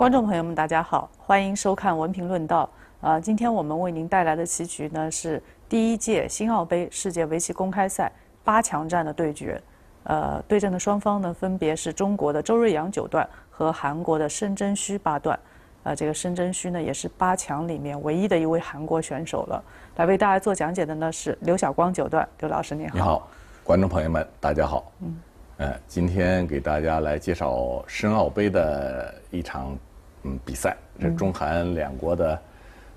观众朋友们，大家好，欢迎收看《文评论道》。啊，今天我们为您带来的棋局呢是第一届新奥杯世界围棋公开赛八强战的对决。呃，对阵的双方呢，分别是中国的周睿阳九段和韩国的申真虚八段。呃，这个申真虚呢，也是八强里面唯一的一位韩国选手了。来为大家做讲解的呢是刘晓光九段，刘老师您好。你好，观众朋友们，大家好。嗯。呃，今天给大家来介绍申奥杯的一场。嗯，比赛这中韩两国的，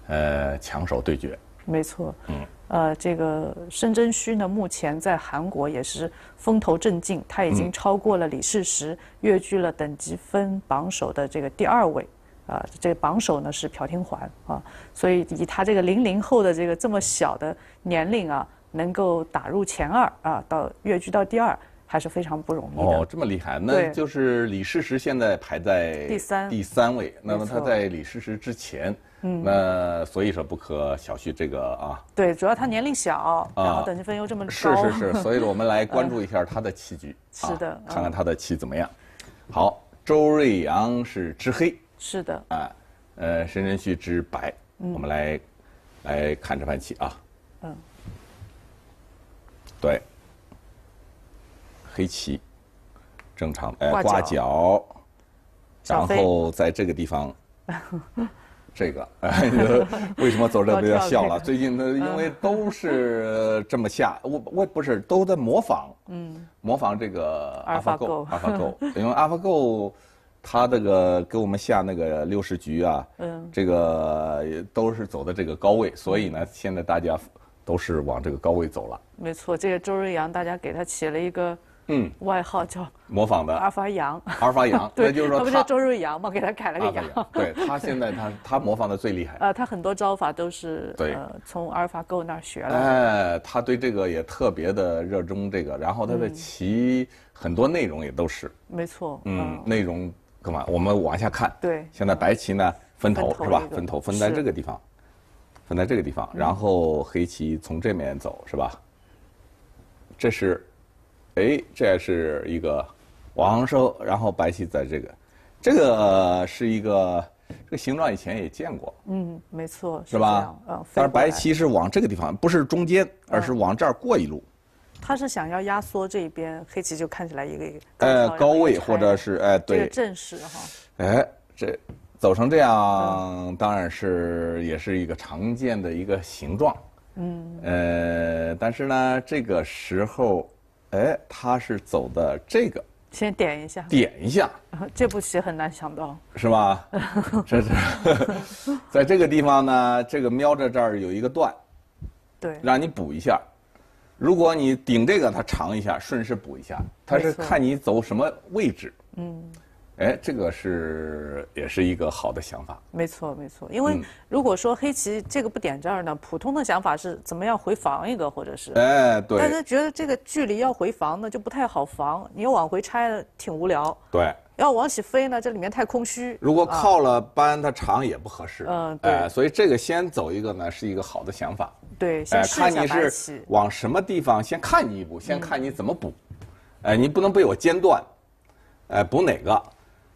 呃，强手对决，没错。嗯，呃，这个申真谞呢，目前在韩国也是风头正劲，他已经超过了李世石，跃居了等级分榜首的这个第二位。啊，这榜首呢是朴廷桓啊，所以以他这个零零后的这个这么小的年龄啊，能够打入前二啊，到跃居到第二。还是非常不容易的。哦，这么厉害，那就是李世石现在排在第三第三位。那么他在李世石之前，那所以说不可小觑这个啊。对，主要他年龄小，然后等级分又这么高。是是是，所以我们来 关注一下他的棋局，是的，看看他的棋怎么样。好，周睿阳是之黑，是的啊，呃，申真谞之白，我们来来看这盘棋啊。嗯，对。黑棋，正常哎，挂角，然后在这个地方，这个哎，为什么走这都要笑了？最近呢，因为都是这么下，我我不是都在模仿，嗯，模仿这个 AlphaGo，AlphaGo，因为 AlphaGo，他这个给我们下那个六十局啊，嗯，这个都是走的这个高位，所以呢，现在大家都是往这个高位走了。没错，这个周睿羊，大家给他起了一个。嗯，外号叫模仿的阿尔法羊，阿尔法羊，那 就是说他不叫周瑞羊吗？给他改了个羊。对他现在他 他模仿的最厉害。呃，他很多招法都是对、从阿尔法 Go 那儿学了。哎，他对这个也特别的热衷这个，然后他的棋很多内容也都是。没错。嗯，内容干嘛？我们往下看。对。现在白棋呢分头是吧？分头分在这个地方，分在这个地方，然后黑棋从这面走是吧？这是。哎，这也是一个王收，然后白棋在这个，这个是一个这个形状，以前也见过。嗯，没错，是吧？但嗯，白棋是往这个地方，不是中间，而是往这儿过一路。他是想要压缩这一边，黑棋就看起来一个一个呃高位，或者是哎对，正式哈。哎，这走成这样，当然是也是一个常见的一个形状。嗯呃，但是呢，这个时候。哎，他是走的这个，先点一下，点一下，这步棋很难想到，是吧？这是，在这个地方呢，这个瞄着这儿有一个段，对，让你补一下。如果你顶这个，他尝一下，顺势补一下，他是看你走什么位置，嗯。哎，这个是也是一个好的想法，没错没错。因为如果说黑棋这个不点这儿呢，普通的想法是怎么样回防一个，或者是哎，对。但是觉得这个距离要回防呢就不太好防，你又往回拆挺无聊。对，要往起飞呢，这里面太空虚。如果靠了，搬它长也不合适。嗯，对。所以这个先走一个呢是一个好的想法。对，先试你是。往什么地方先看你一步，先看你怎么补。哎，你不能被我间断。哎，补哪个？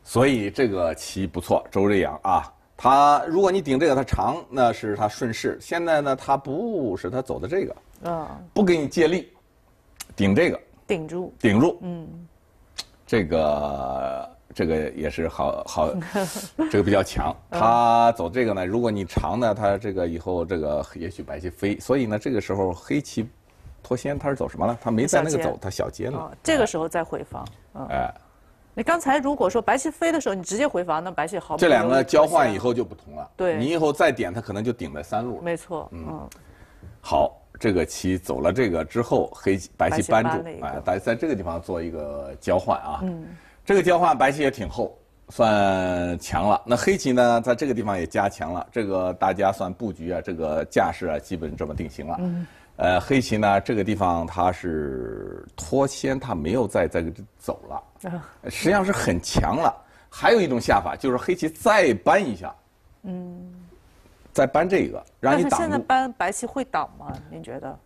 所以这个棋不错，周睿阳啊，他如果你顶这个，他长，那是他顺势。现在呢，他不是他走的这个，啊，不给你借力，顶这个，顶住，顶住，嗯，这个这个也是好好，这个比较强。他走这个呢，如果你长呢，他这个以后这个也许白棋飞。所以呢，这个时候黑棋，脱先他是走什么了？他没在那个走，他小接呢。这个时候再回防，哎。你刚才如果说白棋飞的时候，你直接回防，那白棋好。这两个交换以后就不同了。对。你以后再点它，可能就顶在三路。没错。嗯。好，这个棋走了这个之后，黑白棋扳住哎，大家在这个地方做一个交换啊。嗯。这个交换白棋也挺厚，算强了。那黑棋呢，在这个地方也加强了。这个大家算布局啊，这个架势啊，基本这么定型了。嗯。呃，黑棋呢，这个地方它是脱先，它没有再再走了。实际上是很强了。还有一种下法就是黑棋再搬一下。嗯，再搬这个，让你挡。但是现在搬白棋会挡吗？您觉得？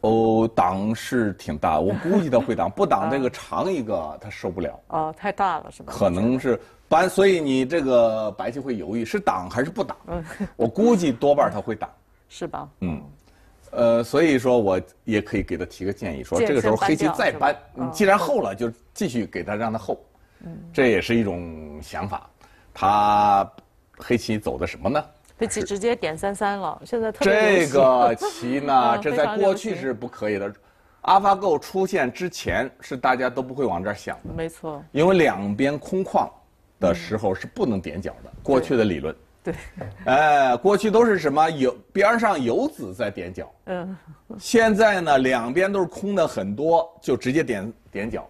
哦，挡是挺大，我估计他会挡。不挡这个长一个，他受不了。啊，太大了是吧？可能是搬，所以你这个白棋会犹豫，是挡还是不挡？嗯，我估计多半他会挡。是吧？嗯。呃，所以说，我也可以给他提个建议，说这个时候黑棋再搬，既然后了，就继续给他让他后，这也是一种想法。他黑棋走的什么呢？黑棋直接点三三了，现在特别这个棋呢，这在过去是不可以的阿法狗出现之前是大家都不会往这儿想的。没错。因为两边空旷的时候是不能点角的，过去的理论。对，哎，过去都是什么有边上有子在点脚，嗯，现在呢两边都是空的很多，就直接点点脚，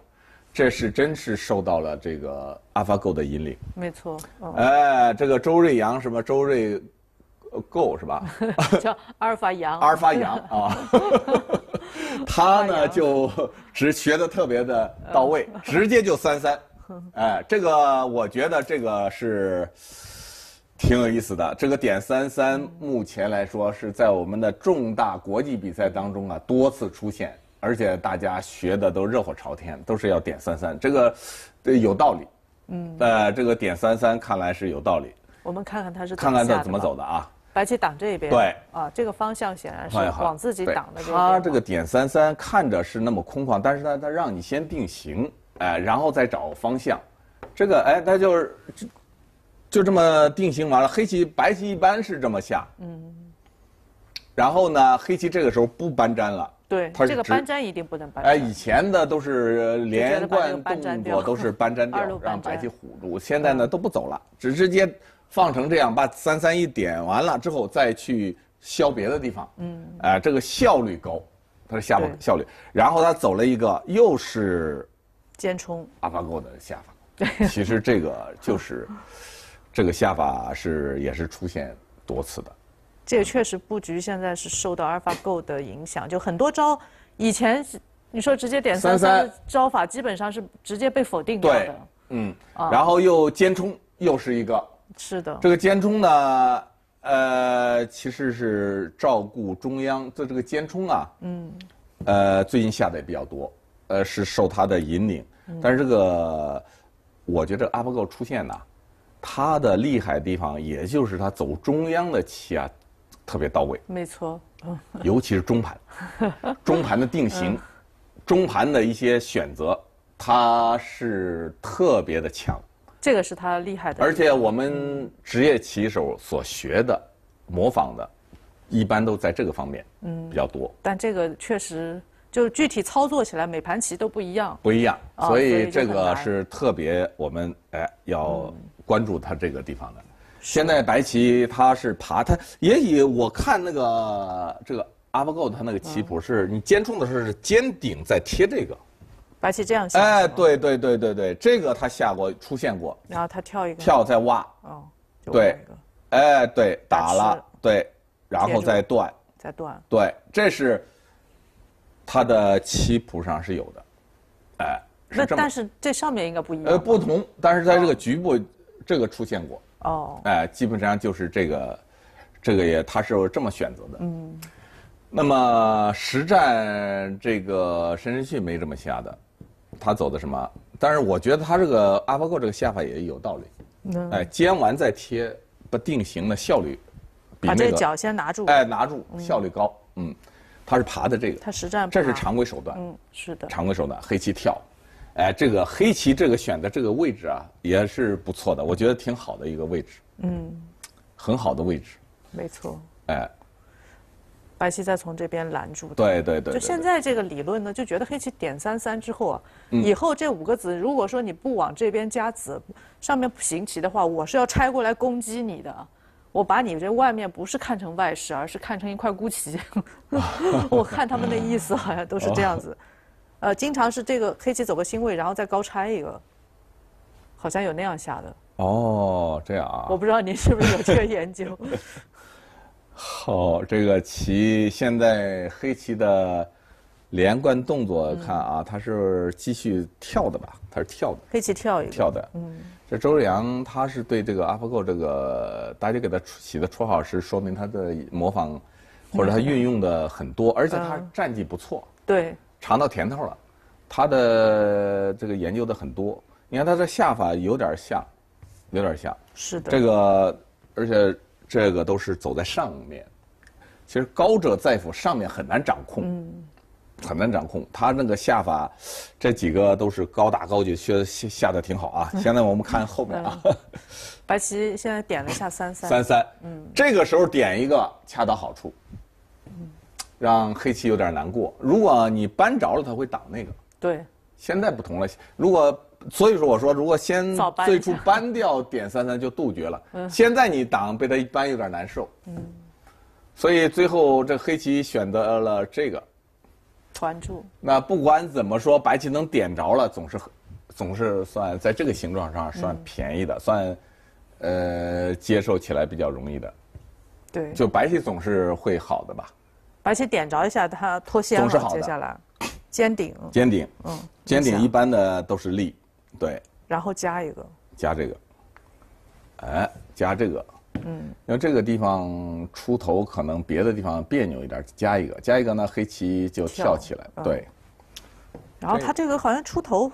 这是真是受到了这个阿尔法狗的引领，没错，哎，这个周瑞阳什么周瑞，狗是吧？叫阿尔法羊，阿尔法羊啊，他呢就只学的特别的到位，直接就三三，哎，这个我觉得这个是。挺有意思的，这个点三三目前来说是在我们的重大国际比赛当中啊多次出现，而且大家学的都热火朝天，都是要点三三，这个，对有道理，嗯，呃，这个点三三看来是有道理。我们看看他是看看他怎么走的啊？白棋挡这边对啊，这个方向显然是往自己挡的。他这个点三三看着是那么空旷，但是他他让你先定型，哎，然后再找方向，这个哎，他就是。就这么定型完了，黑棋白棋一般是这么下，嗯，然后呢，黑棋这个时候不搬粘了，对，这个搬粘一定不能搬。哎，以前的都是连贯动作，都是搬粘掉，让白棋唬住。现在呢都不走了，只直接放成这样，把三三一点完了之后再去削别的地方，嗯，哎，这个效率高，他的下法效率。然后他走了一个，又是尖冲，阿巴狗的下法，对，其实这个就是。这个下法是也是出现多次的，这个确实布局现在是受到 AlphaGo 的影响，就很多招，以前你说直接点三三，招法基本上是直接被否定掉的。嗯，然后又尖冲，又是一个。是的。这个尖冲呢，呃，其实是照顾中央的这个尖冲啊。嗯。呃，最近下的也比较多，呃，是受它的引领。但是这个，我觉得 AlphaGo 出现呢。他的厉害地方，也就是他走中央的棋啊，特别到位。没错，尤其是中盘，中盘的定型，中盘的一些选择，他是特别的强。这个是他厉害的。而且我们职业棋手所学的、模仿的，一般都在这个方面，嗯，比较多。但这个确实，就是具体操作起来，每盘棋都不一样。不一样，所以这个是特别我们哎要。关注他这个地方的，现在白棋他是爬，他也以我看那个这个阿巴狗他那个棋谱是，你尖冲的时候是尖顶在贴这个，白棋这样下，哎，对对对对对，这个他下过出现过，然后他跳一跳再挖，哦，对，哎对打了对，然后再断再断，对，这是他的棋谱上是有的，哎，那但是这上面应该不一样，呃不同，但是在这个局部。这个出现过哦，哎，基本上就是这个，这个也他是这么选择的。嗯，那么实战这个申申谞没这么下的，他走的什么？但是我觉得他这个阿 l 狗这个下法也有道理。嗯，哎，煎完再贴，不定型的效率比那个脚先拿住哎，拿住效率高。嗯，他是爬的这个，他实战这是常规手段。嗯，是的，常规手段黑棋跳。哎，这个黑棋这个选的这个位置啊，也是不错的，我觉得挺好的一个位置。嗯，很好的位置。没错。哎，白棋再从这边拦住。对对对。就现在这个理论呢，就觉得黑棋点三三之后啊，以后这五个子，如果说你不往这边加子，上面行棋的话，我是要拆过来攻击你的。我把你这外面不是看成外势，而是看成一块孤棋。我看他们的意思好像都是这样子。呃，经常是这个黑棋走个星位，然后再高拆一个，好像有那样下的。哦，这样啊！我不知道您是不是有这个研究。好，这个棋现在黑棋的连贯动作看啊，它是继续跳的吧？它是跳的。黑棋跳一跳的。嗯，这周睿阳他是对这个 AlphaGo 这个，大家给他起的绰号是说明他的模仿或者他运用的很多，而且他战绩不错。对。尝到甜头了，他的这个研究的很多。你看他的下法有点像，有点像。是的。这个，而且这个都是走在上面，其实高者在府上面很难掌控。嗯。很难掌控。他那个下法，这几个都是高大高级，下下的挺好啊。现在我们看后面啊。白棋现在点了下三三。三三。嗯。这个时候点一个恰到好处。让黑棋有点难过。如果你扳着了，它会挡那个。对，现在不同了。如果所以说我说，如果先最初搬掉点三三，就杜绝了。嗯。现在你挡被他一扳有点难受。嗯。所以最后这黑棋选择了这个，团住。那不管怎么说，白棋能点着了，总是总是算在这个形状上算便宜的，算呃接受起来比较容易的。对。就白棋总是会好的吧。而且点着一下，它脱线了，接下来尖顶。尖顶，嗯，尖顶一般的都是立，对。然后加一个。加这个。哎，加这个。嗯。因为这个地方出头，可能别的地方别扭一点，加一个，加一个呢，黑棋就跳起来，对。然后他这个好像出头。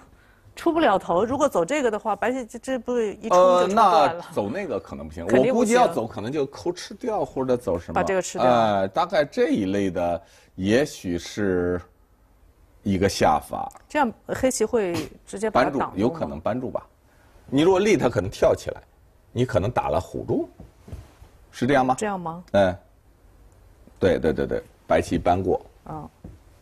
出不了头，如果走这个的话，白棋这这不一冲就断了。走那个可能不行，我估计要走可能就抠吃掉或者走什么。把这个吃掉。呃，大概这一类的，也许是一个下法。这样黑棋会直接。扳住，有可能扳住吧，你如果立，它可能跳起来，你可能打了虎住，是这样吗？这样吗？嗯，对对对对，白棋扳过。哦。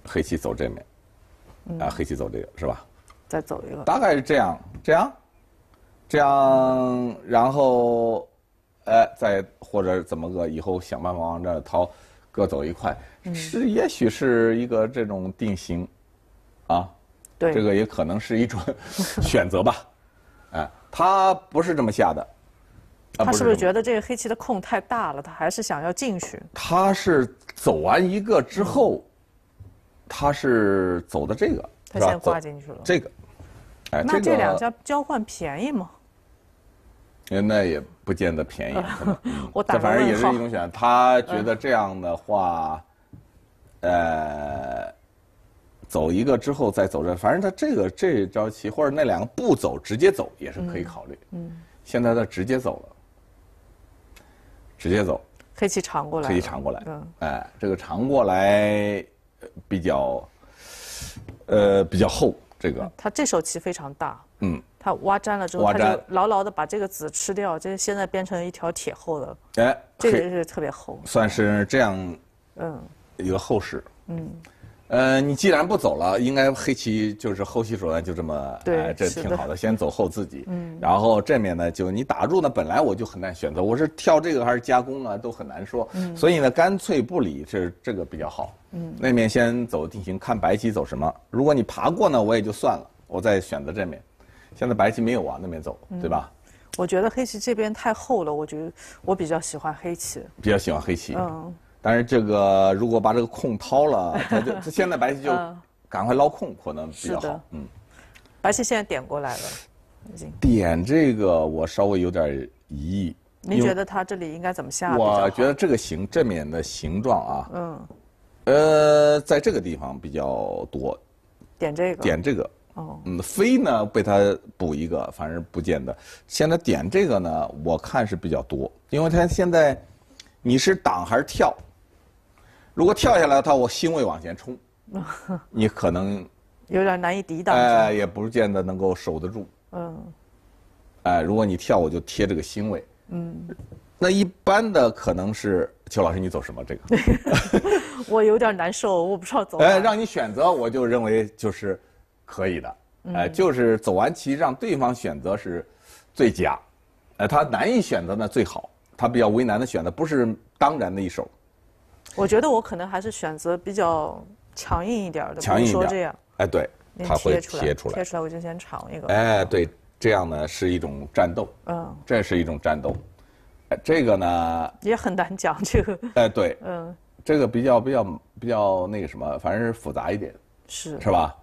黑棋走这面，啊，黑棋走这个是吧？再走一个，大概是这样，这样，这样，然后，哎，再或者怎么个以后想办法往这逃，各走一块，是也许是一个这种定型，啊，对，这个也可能是一种 选择吧，哎，他不是这么下的，他是不是觉得这个黑棋的空太大了？他还是想要进去？他是走完一个之后，他是走的这个。他先挂进去了。这个，哎，那这两家交换便宜吗？那也不见得便宜。我打反正也是一种选，择。他觉得这样的话，呃，走一个之后再走这，反正他这个这招棋或者那两个不走，直接走也是可以考虑。嗯，现在他直接走了，直接走，黑棋长过来，黑棋长过来，哎，这个长过来比较。呃，比较厚，这个。他这手棋非常大，嗯。他挖粘了之后，他就牢牢的把这个籽吃掉，这现在变成一条铁厚的。哎，这个是特别厚，算是这样，嗯，一个厚实，嗯。呃，你既然不走了，应该黑棋就是后棋手段就这么，这挺好的，先走后自己。嗯。然后这面呢，就你打入呢，本来我就很难选择，我是跳这个还是加工啊，都很难说。所以呢，干脆不理这这个比较好。嗯。那面先走进行看白棋走什么。如果你爬过呢，我也就算了，我再选择这面。现在白棋没有往那边走，对吧？我觉得黑棋这边太厚了，我觉得我比较喜欢黑棋，比较喜欢黑棋。嗯。但是这个，如果把这个空掏了，他就现在白棋就赶快捞空，可能比较好。嗯，白棋现在点过来了，已经点这个我稍微有点疑义。您觉得他这里应该怎么下？我觉得这个形正面的形状啊，嗯，呃，在这个地方比较多，点这个，点这个，哦，嗯，飞呢被他补一个，反正不见得。现在点这个呢，我看是比较多，因为他现在你是挡还是跳？如果跳下来，他我星位往前冲，你可能有点难以抵挡。哎，也不见得能够守得住。嗯，哎，如果你跳，我就贴这个星位。嗯，那一般的可能是邱老师，你走什么这个？我有点难受，我不知道走。哎，让你选择，我就认为就是可以的。哎，就是走完棋，让对方选择是最佳。哎，他难以选择呢最好，他比较为难的选择不是当然的一手。我觉得我可能还是选择比较强硬一点的。强硬一点。哎，对。他会贴出来。贴出来我就先尝一个。哎，对，这样呢是一种战斗。嗯。这是一种战斗，哎，这个呢。也很难讲这个。哎，对。嗯。这个比较比较比较那个什么，反正是复杂一点。是。是吧？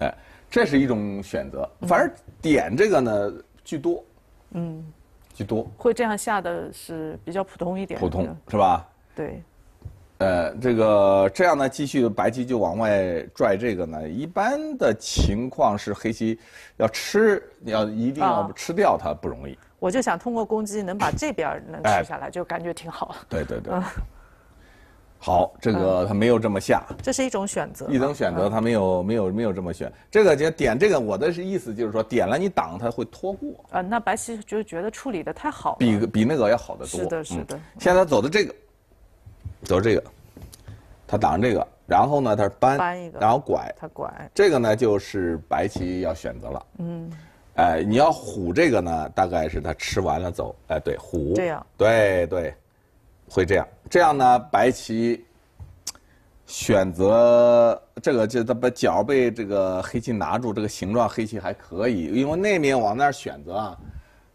哎，这是一种选择，反正点这个呢居多。嗯。居多。会这样下的是比较普通一点。普通是吧？对。呃，这个这样呢，继续白棋就往外拽，这个呢，一般的情况是黑棋要吃，要一定要吃掉它不容易。我就想通过攻击能把这边能吃下来，就感觉挺好对对对。好，这个他没有这么下。这是一种选择。一种选择，他没有没有没有这么选。这个就点这个，我的是意思就是说，点了你挡，他会拖过。啊，那白棋就觉得处理的太好了。比比那个要好得多。是的，是的。现在走的这个。走这个，他挡上这个，然后呢，他是搬，搬一个，然后拐，他拐，这个呢就是白棋要选择了，嗯，哎，你要虎这个呢，大概是他吃完了走，哎，对，虎，这样，对对，会这样，这样呢，白棋选择这个，就他把脚被这个黑棋拿住，这个形状黑棋还可以，因为那面往那儿选择啊，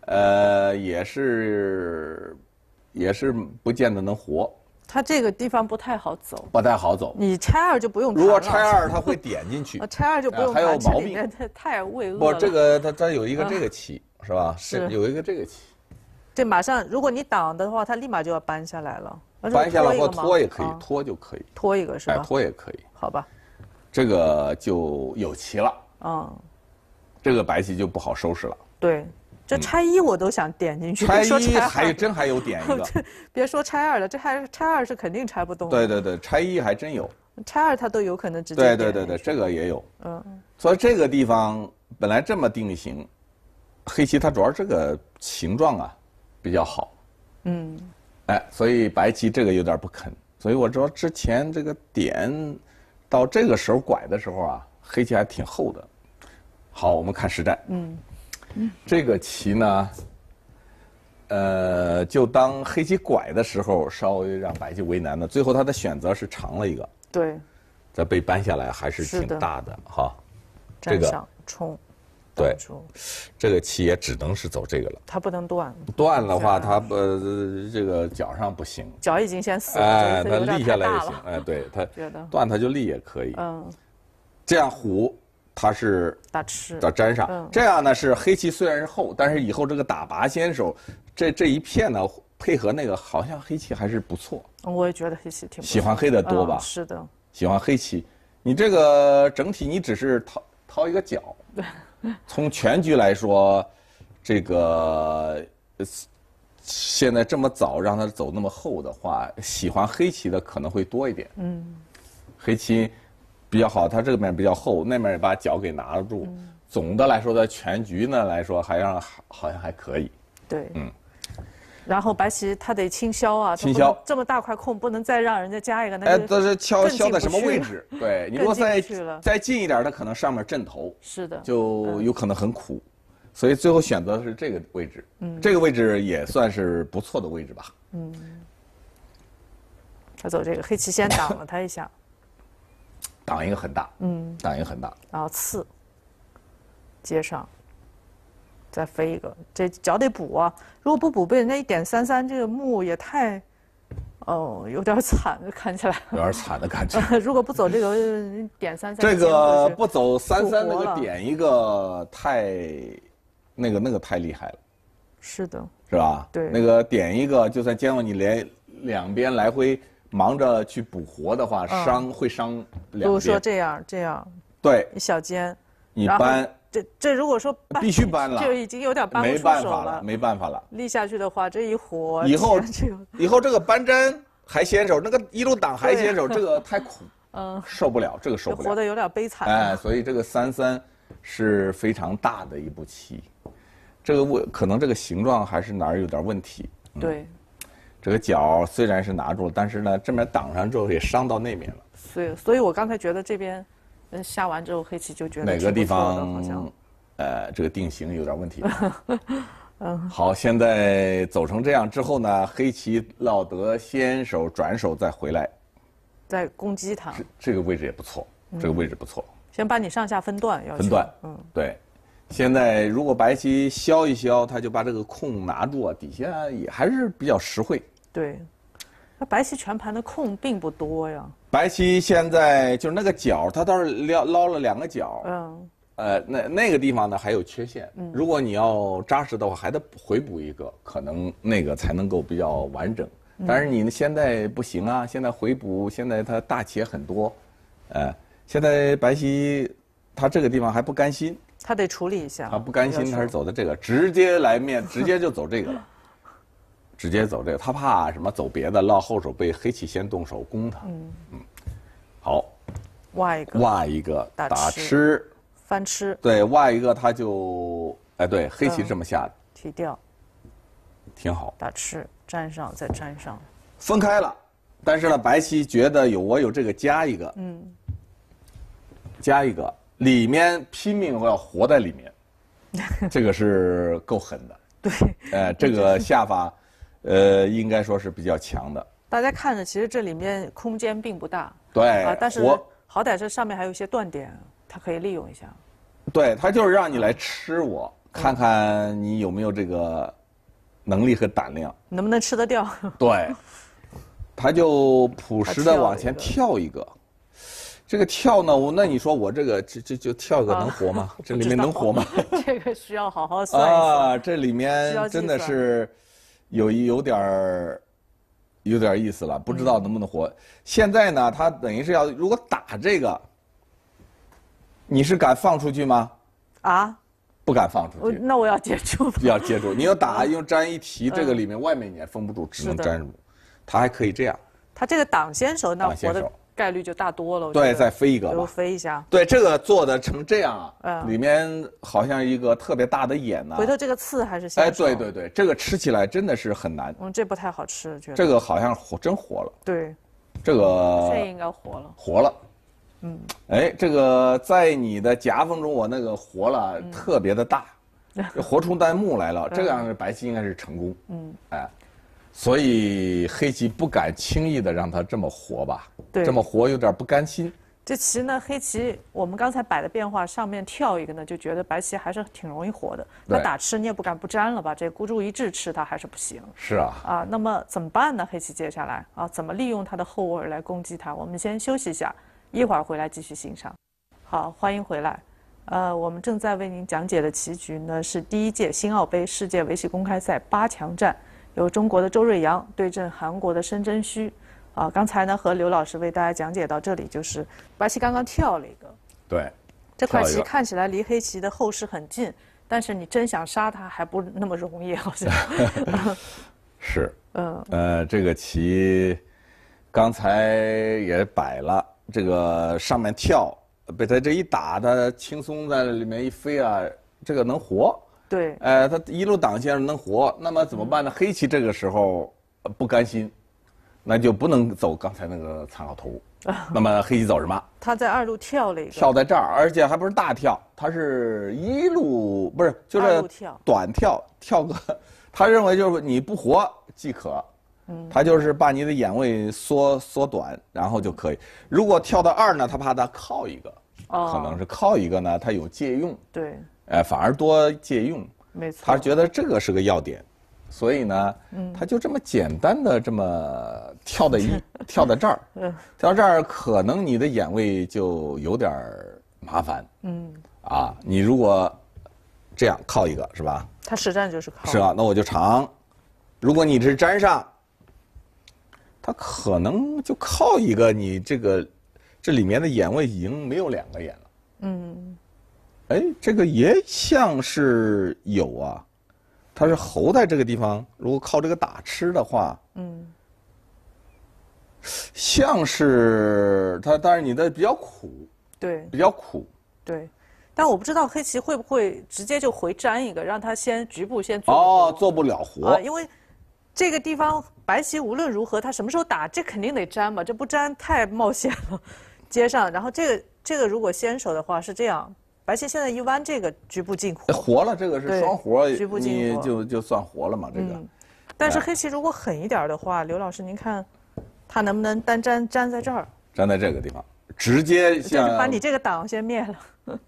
呃，也是，也是不见得能活。他这个地方不太好走，不太好走。你拆二就不用。如果拆二，他 会点进去。拆二就不用。还有毛病。太太未恶。不，这个他他有一个这个棋是吧？是有一个这个棋。这马上，如果你挡的话，他立马就要搬下来了。搬下来，或拖也可以，拖就可以。拖一个是吧？拖也可以。好吧，这个就有棋了。嗯，这个白棋就不好收拾了。对。拆一我都想点进去，拆一还真还有点一个，别说拆二了，这还拆二是肯定拆不动。对对对，拆一还真有，拆二它都有可能直接。对对对对，这个也有。嗯，所以这个地方本来这么定型，黑棋它主要这个形状啊比较好。嗯，哎，所以白棋这个有点不肯，所以我说之前这个点到这个时候拐的时候啊，黑棋还挺厚的。好，我们看实战。嗯。这个棋呢，呃，就当黑棋拐的时候，稍微让白棋为难的，最后他的选择是长了一个，对，这被扳下来还是挺大的哈。这个冲，对，这个棋也只能是走这个了。他不能断，断的话他不这个脚上不行，脚已经先死了。哎，他立下来也行，哎，对他断他就立也可以。嗯，这样虎。他是打吃，打粘上，这样呢是黑棋虽然是厚，但是以后这个打拔先手，这这一片呢配合那个，好像黑棋还是不错。我也觉得黑棋挺喜欢黑的多吧？是的，喜欢黑棋。你这个整体你只是掏掏一个角，从全局来说，这个现在这么早让他走那么厚的话，喜欢黑棋的可能会多一点。嗯，黑棋。比较好，他这个面比较厚，那面也把脚给拿住。总的来说，在全局呢来说还让好像还可以。对。嗯。然后白棋他得清消啊，清消。这么大块空不能再让人家加一个。哎，这是敲敲在什么位置？对，你如果再再近一点，他可能上面镇头。是的。就有可能很苦，所以最后选择是这个位置。嗯。这个位置也算是不错的位置吧。嗯。他走这个，黑棋先挡了他一下。挡一个很大，嗯，挡一个很大然后刺，接上，再飞一个，这脚得补啊！如果不补，被人家一点三三，这个木也太，哦，有点惨，看起来有点惨的感觉。如果不走这个点三三，这个不走三三，那个点一个太，那个那个太厉害了。是的。是吧？对，那个点一个，就算将果你连两边来回。忙着去补活的话，伤会伤两。比如说这样，这样。对。小肩，你搬，这这，如果说必须搬了，就已经有点搬不办法了，没办法了。立下去的话，这一活以后，以后这个搬针还先手，那个一路挡还先手，这个太苦，嗯，受不了，这个受不了。活的有点悲惨。哎，所以这个三三，是非常大的一步棋，这个我可能这个形状还是哪儿有点问题。对。这个角虽然是拿住了，但是呢，这面挡上之后也伤到那面了。所以，所以我刚才觉得这边，下完之后黑棋就觉得哪个地方，呃，这个定型有点问题。嗯。好，现在走成这样之后呢，黑棋老得先手转手再回来，再攻击他。这个位置也不错，这个位置不错。先把你上下分段要分段。嗯。对，现在如果白棋削一削，他就把这个空拿住啊，底下也还是比较实惠。对，那白棋全盘的空并不多呀。白棋现在就是那个角，他倒是捞捞了两个角。嗯。呃，那那个地方呢还有缺陷。嗯。如果你要扎实的话，还得回补一个，可能那个才能够比较完整。但是你现在不行啊，现在回补，现在他大棋很多，呃，现在白棋他这个地方还不甘心，他得处理一下。他不甘心，他是走的这个，直接来面，直接就走这个了。直接走这个，他怕什么？走别的落后手被黑棋先动手攻他。嗯，好，挖一个，挖一个，打吃，翻吃，对，挖一个他就哎，对，黑棋这么下，提掉，挺好，打吃，粘上再粘上，分开了，但是呢，白棋觉得有我有这个加一个，嗯，加一个里面拼命我要活在里面，这个是够狠的，对，哎，这个下法。呃，应该说是比较强的。大家看着，其实这里面空间并不大。对，但是好歹这上面还有一些断点，它可以利用一下。对，他就是让你来吃我，看看你有没有这个能力和胆量，能不能吃得掉。对，他就朴实的往前跳一个。这个跳呢，我那你说我这个这这就跳一个能活吗？这里面能活吗？这个需要好好算一算。啊，这里面真的是。有一有点儿，有点儿意思了，不知道能不能活。现在呢，他等于是要如果打这个，你是敢放出去吗？啊，不敢放出去。那我要接住。要接住，你要打用粘一提，这个里面外面你也封不住，只能粘住。他还可以这样。他这个挡先手，那我。概率就大多了，对，再飞一个吧，飞一下。对，这个做的成这样，里面好像一个特别大的眼呢。回头这个刺还是。哎，对对对，这个吃起来真的是很难。嗯，这不太好吃，觉得。这个好像活，真活了。对，这个。这应该活了。活了，嗯，哎，这个在你的夹缝中，我那个活了，特别的大，活出弹幕来了，这样的白棋应该是成功，嗯，哎。所以黑棋不敢轻易的让他这么活吧，这么活有点不甘心。这棋呢，黑棋我们刚才摆的变化，上面跳一个呢，就觉得白棋还是挺容易活的。那打吃你也不敢不沾了吧？这孤注一掷吃它还是不行。是啊。啊，那么怎么办呢？黑棋接下来啊，怎么利用它的后味来攻击它？我们先休息一下，一会儿回来继续欣赏。好，欢迎回来。呃，我们正在为您讲解的棋局呢，是第一届新奥杯世界围棋公开赛八强战。由中国的周睿阳对阵韩国的申真谞，啊，刚才呢和刘老师为大家讲解到这里，就是白棋刚刚跳了一个，对，这块棋看起来离黑棋的后势很近，但是你真想杀他还不那么容易，好像，是，嗯，呃，这个棋，刚才也摆了，这个上面跳，被他这一打，他轻松在里面一飞啊，这个能活。对，呃，他一路挡线上能活，那么怎么办呢？黑棋这个时候不甘心，那就不能走刚才那个参考图。那么黑棋走什么？他在二路跳了一跳，在这儿，而且还不是大跳，他是一路不是就是短跳，跳个，他认为就是你不活即可，嗯，他就是把你的眼位缩缩短，然后就可以。如果跳到二呢，他怕他靠一个，可能是靠一个呢，他有借用。对。哎，反而多借用，没错。他觉得这个是个要点，所以呢，他就这么简单的这么跳的一 跳到这儿，跳到这儿可能你的眼位就有点麻烦。嗯，啊，你如果这样靠一个是吧？他实战就是靠。是啊，那我就长。如果你是粘上，他可能就靠一个你这个这里面的眼位已经没有两个眼了。嗯。哎，这个也像是有啊，他是猴在这个地方，如果靠这个打吃的话，嗯，像是他，但是你的比较苦，对，比较苦，对，但我不知道黑棋会不会直接就回粘一个，让他先局部先做，哦，做不了活，因为这个地方白棋无论如何，他什么时候打，这肯定得粘嘛，这不粘太冒险了，接上，然后这个这个如果先手的话是这样。白棋现在一弯这个局部进活，活了这个是双活，局部进活就就算活了嘛这个。但是黑棋如果狠一点的话，刘老师您看，他能不能单粘粘在这儿？粘在这个地方，直接先把你这个挡先灭了，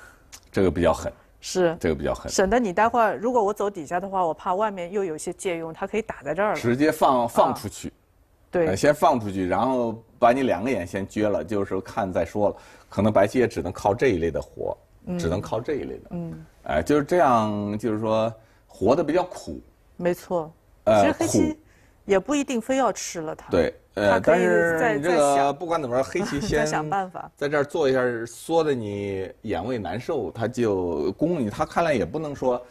这个比较狠，是这个比较狠，省得你待会儿如果我走底下的话，我怕外面又有一些借用，它可以打在这儿。直接放放出去，对，先放出去，然后。把你两个眼先撅了，就是看再说了，可能白棋也只能靠这一类的活，只能靠这一类的。嗯，哎，就是这样，就是说活的比较苦。没错，其实黑棋也不一定非要吃了它。对，呃，但是你这个不管怎么，黑棋 先想办法在这儿做一下，缩的你眼位难受，他就攻你。他看来也不能说，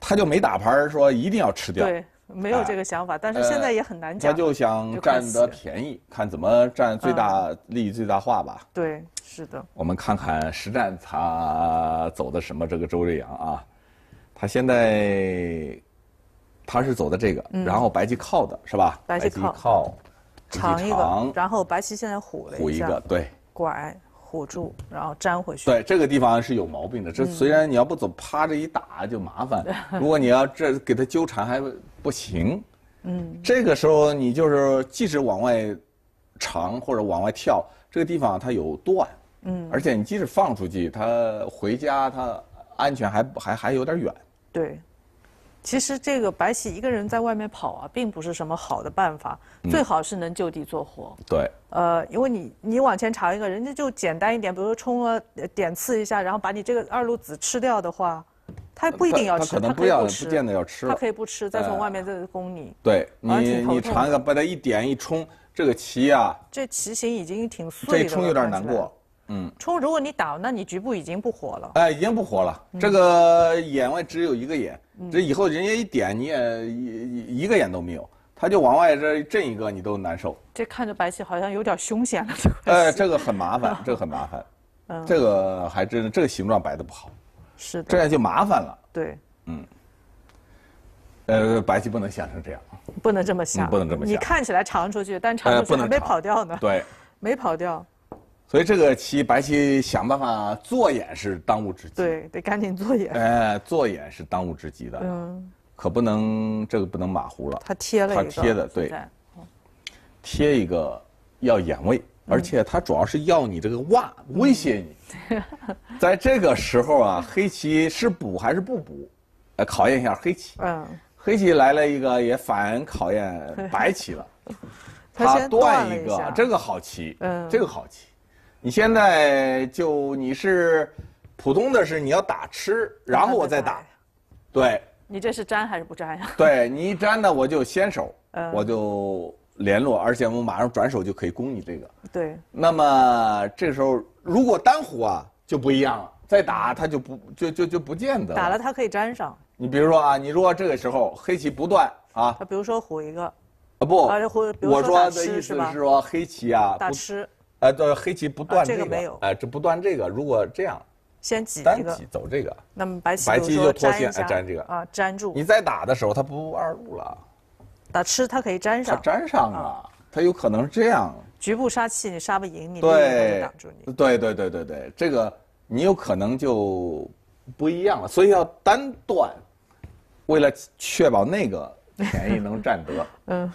他就没打牌说一定要吃掉。对。没有这个想法，但是现在也很难讲。他就想占得便宜，看怎么占最大利益最大化吧。对，是的。我们看看实战他走的什么？这个周睿阳啊，他现在他是走的这个，然后白棋靠的是吧？白棋靠长一个，然后白棋现在虎了一个，对，拐。裹住，然后粘回去。对，这个地方是有毛病的。这虽然你要不走趴着一打就麻烦，如果你要 这给他纠缠还不行。嗯，这个时候你就是即使往外长或者往外跳，这个地方它有断。嗯，而且你即使放出去，它回家它安全还还还有点远。对。其实这个白起一个人在外面跑啊，并不是什么好的办法。最好是能就地做活。对。呃，因为你你往前查一个人家就简单一点，比如说冲了点刺一下，然后把你这个二路子吃掉的话，他不一定要吃，他可他可能不要不见得要吃他可以不吃，再从外面再攻你。对你你查一个，把他一点一冲，这个棋啊。这棋形已经挺碎了。这一冲有点难过。嗯，冲！如果你倒，那你局部已经不活了。哎，已经不活了。这个眼外只有一个眼，这以后人家一点你也一一个眼都没有，他就往外这震一个你都难受。这看着白棋好像有点凶险了。哎，这个很麻烦，这个很麻烦。嗯，这个还真，这个形状摆的不好。是。的，这样就麻烦了。对。嗯。呃，白棋不能想成这样。不能这么想。不能这么想。你看起来长出去，但长出去还没跑掉呢。对。没跑掉。所以这个棋，白棋想办法做眼是当务之急。对，得赶紧做眼。哎，做眼是当务之急的，嗯，可不能这个不能马虎了。他贴了一个，他贴的对，贴一个要眼位，而且他主要是要你这个哇，威胁你。在这个时候啊，黑棋是补还是不补，来考验一下黑棋。嗯，黑棋来了一个也反考验白棋了，他断一个，这个好棋，嗯，这个好棋。你现在就你是普通的是你要打吃，然后我再打，对。你这是粘还是不粘呀？对，你一粘呢，我就先手，我就联络，而且我马上转手就可以攻你这个。对。那么这时候如果单虎啊就不一样了，再打他就不就就就不见得打了，他可以粘上。你比如说啊，你如果这个时候黑棋不断啊，他比如说虎一个，啊不，啊我说的意思是说黑棋啊。打吃。哎，这黑棋不断这个，哎，这不断这个。如果这样，先挤，单挤走这个，那么白棋白棋就脱线，哎，粘这个啊，粘住。你再打的时候，它不二路了，打吃它可以粘上，粘上了，它有可能是这样。局部杀气你杀不赢，你挡住你。对对对对对，这个你有可能就不一样了，所以要单断，为了确保那个便宜能占得，嗯。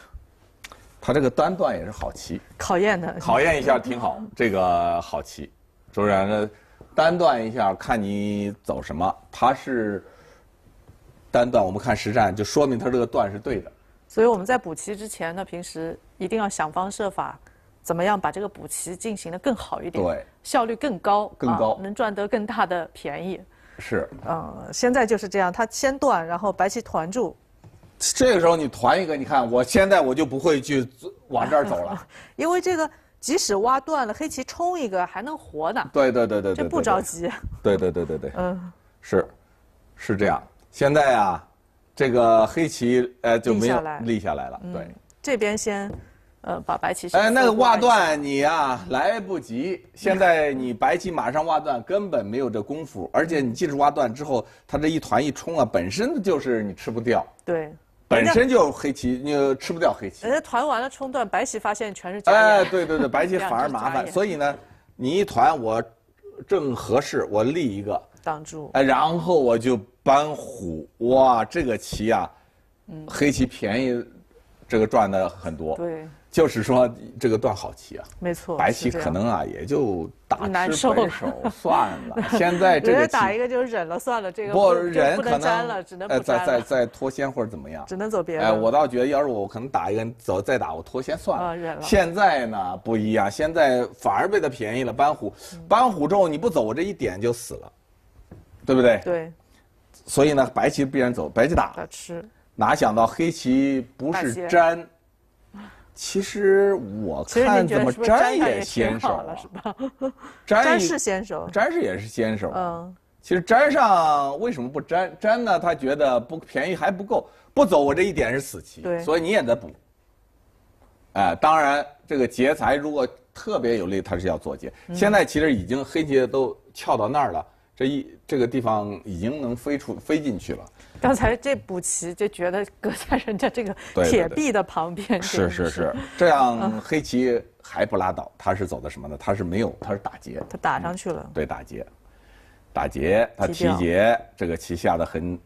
他这个单段也是好棋，考验的，考验一下挺好。这个好棋，周然的单段一下，看你走什么。他是单段，我们看实战就说明他这个段是对的。所以我们在补棋之前呢，平时一定要想方设法，怎么样把这个补棋进行的更好一点，效率更高，更高，能赚得更大的便宜。是。嗯，现在就是这样，他先断，然后白棋团住。这个时候你团一个，你看我现在我就不会去往这儿走了，因为这个即使挖断了，黑棋冲一个还能活呢。对对对对，这不着急。对对对对对。嗯，是，是这样。现在啊，这个黑棋呃就没有立下来了。对，这边先，呃，把白棋。哎，那个挖断你呀来不及。现在你白棋马上挖断，根本没有这功夫。而且你即使挖断之后，它这一团一冲啊，本身就是你吃不掉。对。本身就黑棋，你吃不掉黑棋。人家团完了冲断，白棋发现全是。哎，对对对，白棋反而麻烦。所以呢，你一团，我正合适，我立一个挡住。哎，然后我就搬虎，哇，这个棋啊，嗯，黑棋便宜，这个赚的很多。对。就是说，这个断好棋啊，没错，白棋可能啊，也就打吃一手算了。现在这个 打一个就忍了算了，这个不忍可能。哎，再再再脱先或者怎么样，只能走别人。哎，我倒觉得，要是我可能打一个走，再打我脱先算了。忍了。现在呢不一样，现在反而被他便宜了。搬虎，搬虎之后你不走，我这一点就死了，对不对？对。所以呢，白棋必然走，白棋打吃，哪想到黑棋不是粘。其实我看怎么詹也先手，是吧？粘 是先手，詹是也是先手。嗯，其实粘上为什么不粘？粘呢？他觉得不便宜还不够，不走我这一点是死棋，所以你也得补。哎，当然这个劫财如果特别有利，他是要做劫。现在其实已经黑棋都翘到那儿了，这一这个地方已经能飞出飞进去了。刚才这步棋就觉得搁在人家这个 铁壁的旁边，是是是，这样黑棋还不拉倒，他是走的什么呢？他是没有，他是打劫。他打上去了。对，打劫，打劫，他提劫，这个棋下的很，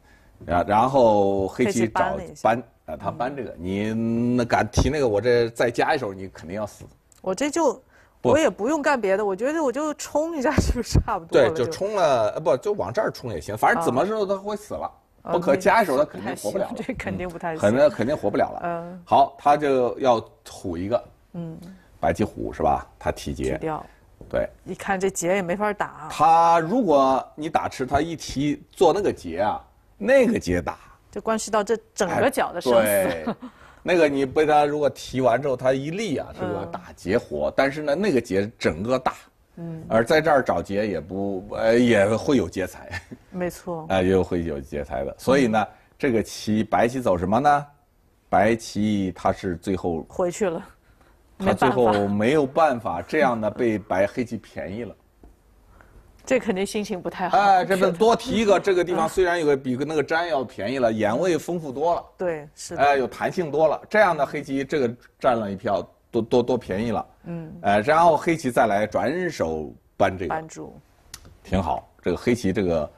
然然后黑棋找搬，啊，他搬这个，你那敢提那个？我这再加一手，你肯定要死。我这就我也不用干别的，我觉得我就冲一下 就差不多了。对，就冲了，呃，不就往这儿冲也行，反正怎么着他会死了。不可加一手，他肯定活不了。这肯定不太，肯定肯定活不了了。好，他就要虎一个，嗯，白棋虎是吧？他提劫。掉，对。你看这劫也没法打。他如果你打吃，他一提做那个劫啊，那个劫打，就关系到这整个脚的生死。对，那个你被他如果提完之后，他一立啊，这个打劫活，但是呢，那个劫整个大。嗯，而在这儿找劫也不，呃，也会有劫财，没错，啊，也会有劫财的。所以呢，这个棋白棋走什么呢？白棋它是最后回去了，他最后没有办法，这样的被白黑棋便宜了，这肯定心情不太好。哎，这边多提一个，这个地方虽然有个比个那个粘要便宜了，眼位丰富多了，对，是，的，哎，有弹性多了。这样的黑棋这个占了一票。多多多便宜了，嗯，哎，然后黑棋再来转手搬这个，搬住，挺好。这个黑棋这个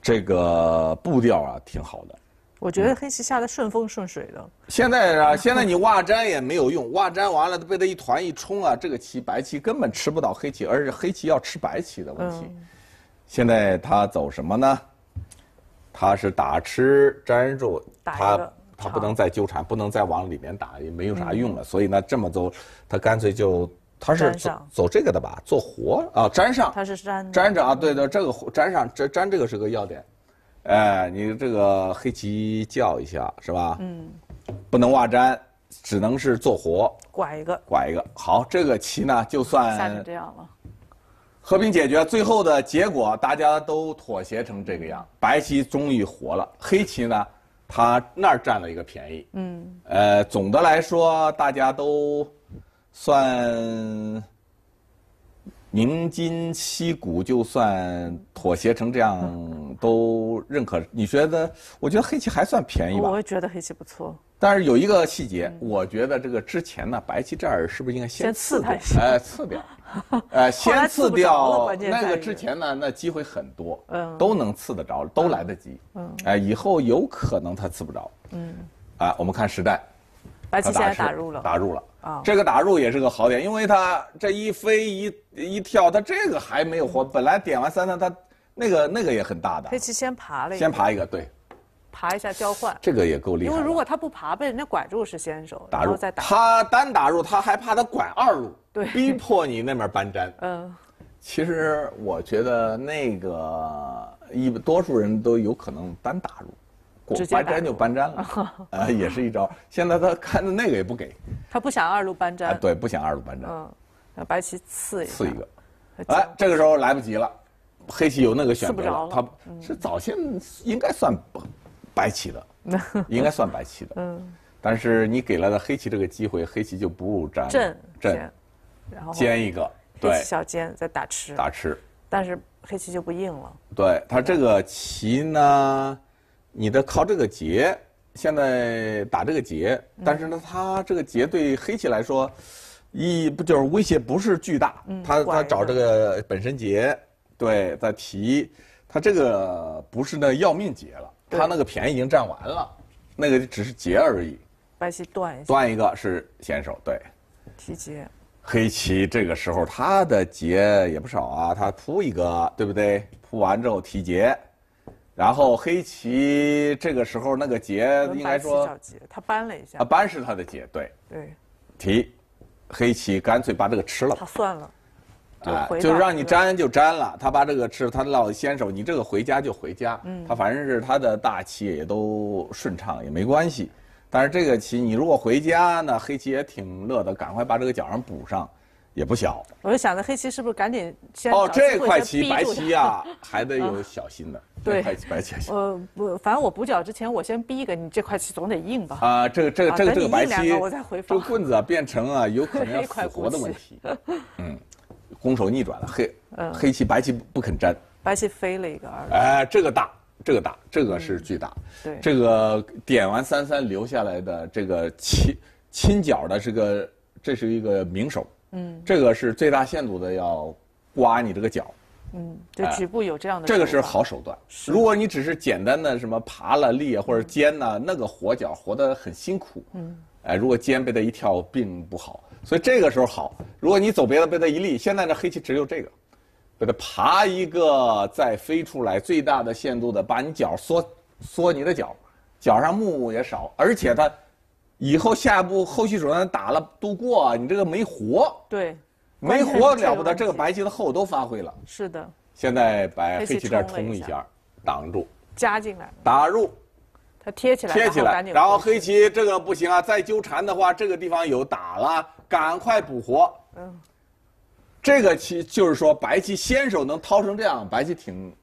这个步调啊，挺好的。我觉得黑棋下的顺风顺水的。现在啊，现在你 挖粘也没有用，挖粘完了被他一团一冲啊，这个棋白棋根本吃不到黑棋，而是黑棋要吃白棋的问题。现在他走什么呢？他是打吃粘住，打他不能再纠缠，不能再往里面打，也没有啥用了。所以呢，这么走，他干脆就他是走这个的吧，做活啊，粘上。他是粘粘着啊，对对，这个粘上粘粘这个是个要点，哎，你这个黑棋叫一下是吧？嗯，不能挖粘，只能是做活。拐一个，拐一个，好，这个棋呢就算下成这样了，和平解决。最后的结果，大家都妥协成这个样，白棋终于活了，黑棋呢？他那儿占了一个便宜。嗯，呃，总的来说，大家都算。鸣金七鼓，就算妥协成这样，都认可。你觉得？我觉得黑棋还算便宜吧。我也觉得黑棋不错。但是有一个细节，我觉得这个之前呢，白棋这儿是不是应该先刺掉？哎，刺掉。哎，先刺掉那个之前呢，那机会很多，嗯，都能刺得着，都来得及。嗯，哎，以后有可能他刺不着。嗯，啊，我们看时代。白棋先打入了，打入了。啊，这个打入也是个好点，因为他这一飞一一跳，他这个还没有活。本来点完三三，他那个那个也很大的。黑棋先爬了，先爬一个，对，爬一下交换。这个也够厉害。因为如果他不爬，被人家拐住是先手。打入再打。他单打入，他还怕他拐二路，对，逼迫你那面搬粘。嗯，其实我觉得那个一多数人都有可能单打入。过搬粘就搬粘了，啊，也是一招。现在他看的那个也不给，他不想二路搬粘。对，不想二路搬粘。嗯，白棋刺一个。刺一个。哎，这个时候来不及了，黑棋有那个选择了，他是早先应该算白棋的，应该算白棋的。嗯。但是你给了黑棋这个机会，黑棋就不粘。镇。镇。然后。尖一个。对。小尖在打吃。打吃。但是黑棋就不硬了。对他这个棋呢。你的靠这个劫，现在打这个劫，但是呢，他这个劫对黑棋来说，一不就是威胁不是巨大，他他找这个本身劫，对，再提，他这个不是那要命劫了，他那个便宜已经占完了，那个只是劫而已。白棋断一断一个是先手，对，提劫。黑棋这个时候他的劫也不少啊，他铺一个，对不对？铺完之后提劫。然后黑棋这个时候那个劫应该说，他搬了一下，啊搬是他的劫对，对，提，黑棋干脆把这个吃了，他算了，啊就让你粘就粘了，他把这个吃他落先手你这个回家就回家，嗯他反正是他的大棋也都顺畅也没关系，但是这个棋你如果回家呢黑棋也挺乐的赶快把这个角上补上。也不小，我就想着黑棋是不是赶紧先哦这块棋白棋呀 还得有小心呢。对，白棋。呃不，反正我补角之前，我先逼一个，你这块棋总得硬吧。啊，这个这个这个这个白棋，这棍子啊变成啊有可能要 死活的问题。嗯，攻守逆转了黑，黑棋白棋不肯粘。白棋飞了一个二。哎，这个大，这个大，这个是巨大。对。这个点完三三留下来的这个亲亲角的这个，这是一个名手。嗯，这个是最大限度的要刮你这个脚，嗯，对，局部有这样的。这个是好手段。如果你只是简单的什么爬了立啊或者尖呢，那个活脚活得很辛苦。嗯，哎，如果尖被它一跳并不好，所以这个时候好。如果你走别的被它一立，现在这黑棋只有这个，给它爬一个再飞出来，最大的限度的把你脚缩缩你的脚，脚上木也少，而且它。以后下一步，后续手段打了度过，你这个没活。对，没活了不得，这个白棋的后都发挥了。是的，现在白黑棋这儿冲一下，挡住，加进来，打入，它贴起来，贴起来，然后黑棋这个不行啊，再纠缠的话，这个地方有打了，赶快补活。嗯，这个棋就是说白棋先手能掏成这样，白棋挺，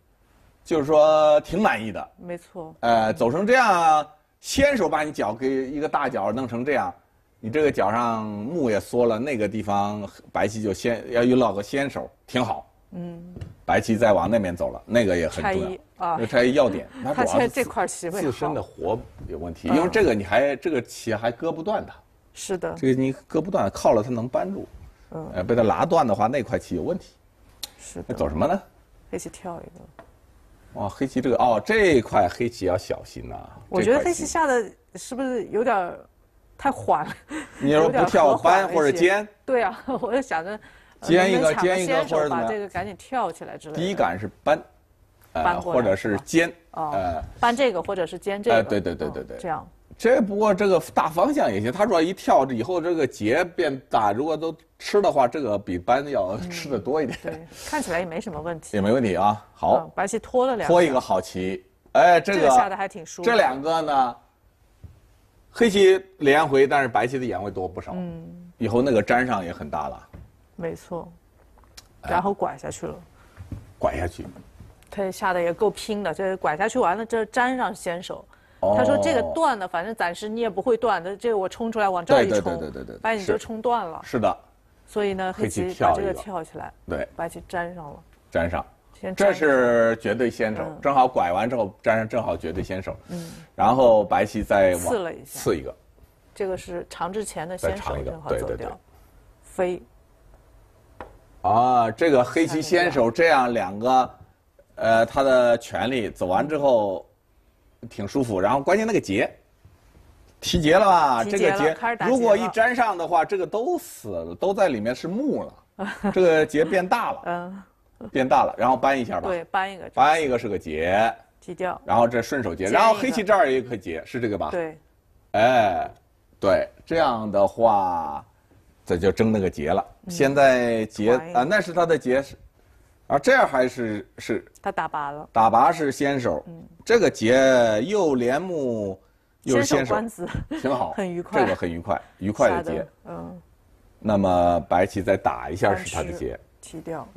就是说挺满意的。没错。呃，走成这样。先手把你脚给一个大脚弄成这样，你这个脚上木也缩了，那个地方白棋就先要又落个先手，挺好。嗯，白棋再往那边走了，那个也很。差要。啊，差一要点。他缺这块棋位。自身的活有问题，因为这个你还这个棋还割不断它。是的。这个你割不断，靠了它能扳住。嗯。被他拉断的话，那块棋有问题。是的。走什么呢？黑棋跳一个。哇，黑棋这个哦，这块黑棋要小心呐。我觉得黑棋下的是不是有点太缓了？你要不跳搬或者尖？对啊，我就想着，尖尖一一个，个，或者把这个赶紧跳起来之类的。第一杆是搬，呃，或者是尖，呃，搬这个或者是尖这个。对对对对对，这样。这不过这个大方向也行，他主要一跳这以后这个结变大，如果都。吃的话，这个比扳要吃的多一点。对，看起来也没什么问题。也没问题啊，好。白棋拖了两，拖一个好棋。哎，这个下的还挺舒服。这两个呢，黑棋连回，但是白棋的眼位多不少。嗯，以后那个粘上也很大了。没错，然后拐下去了。拐下去。他下的也够拼的，这拐下去完了，这粘上先手。哦。他说这个断的，反正暂时你也不会断的。这个我冲出来往这一冲，对对对对对对，白你就冲断了。是的。所以呢，黑棋这个跳起来，对，白棋粘上了，粘上，这是绝对先手，正好拐完之后粘上，正好绝对先手。嗯，然后白棋再刺了一下，刺一个，这个是长之前的先手，正好走掉，飞。啊，这个黑棋先手这样两个，呃，他的权利走完之后，挺舒服。然后关键那个劫。提结了吧？这个结，如果一粘上的话，这个都死了，都在里面是木了。这个结变大了，变大了，然后搬一下吧。对，搬一个，搬一个是个结，提掉。然后这顺手结，然后黑棋这儿也可结，是这个吧？对。哎，对，这样的话，这就争那个结了。现在结啊，那是他的结是，啊，这样还是是。他打拔了。打拔是先手。嗯。这个结又连木。先吃官子，挺好，很愉快。这个很愉快，愉快的劫。嗯，那么白棋再打一下是他的劫，提掉，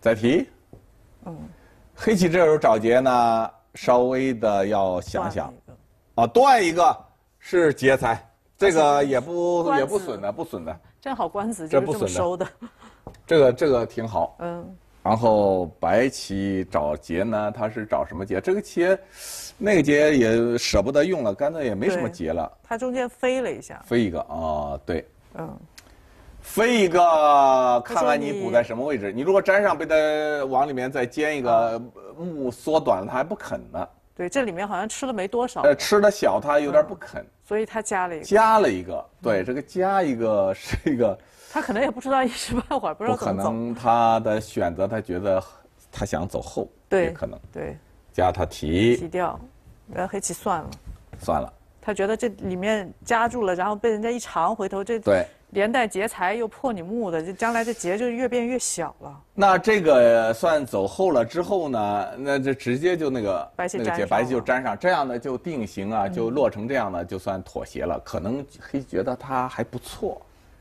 再提，嗯，黑棋这时候找劫呢，稍微的要想想，啊，断一个，是劫财，这个也不也不损的，不损的，正好官子就是不收的，这个这个挺好，嗯，然后白棋找劫呢，他是找什么劫？这个劫。那个节也舍不得用了，干脆也没什么节了。它中间飞了一下。飞一个啊，对。嗯。飞一个，看看你补在什么位置。你如果粘上，被它往里面再煎一个木，缩短了，它还不肯呢。对，这里面好像吃了没多少。呃，吃的小，它有点不肯。所以它加了一个。加了一个，对，这个加一个是一个。它可能也不知道一时半会儿不知道怎么走。可能它的选择，它觉得它想走后，也可能。对。加他提，提掉，然后黑棋算了，算了。他觉得这里面夹住了，然后被人家一长，回头这对连带劫财又破你目的，这将来这劫就越变越小了。那这个算走后了之后呢？那这直接就那个白棋粘，白棋就粘上，这样呢就定型啊，就落成这样呢，就算妥协了。可能黑觉得他还不错，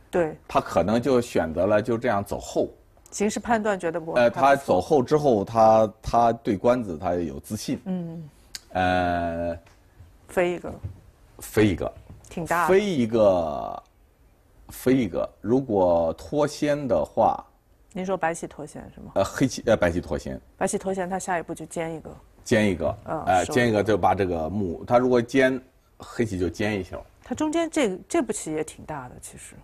对，他可能就选择了就这样走后。形势判断觉得不呃，他走后之后，他他对官子他有自信。嗯，呃，飞一个，飞一个，挺大。的。飞一个，飞一个。如果脱先的话，您说白棋脱先是吗？呃，黑棋呃，白棋脱先。白棋脱先，他下一步就尖一个。尖一个，嗯，哎，尖一个就把这个木。他如果尖，黑棋就尖一下他中间这这步棋也挺大的，其实。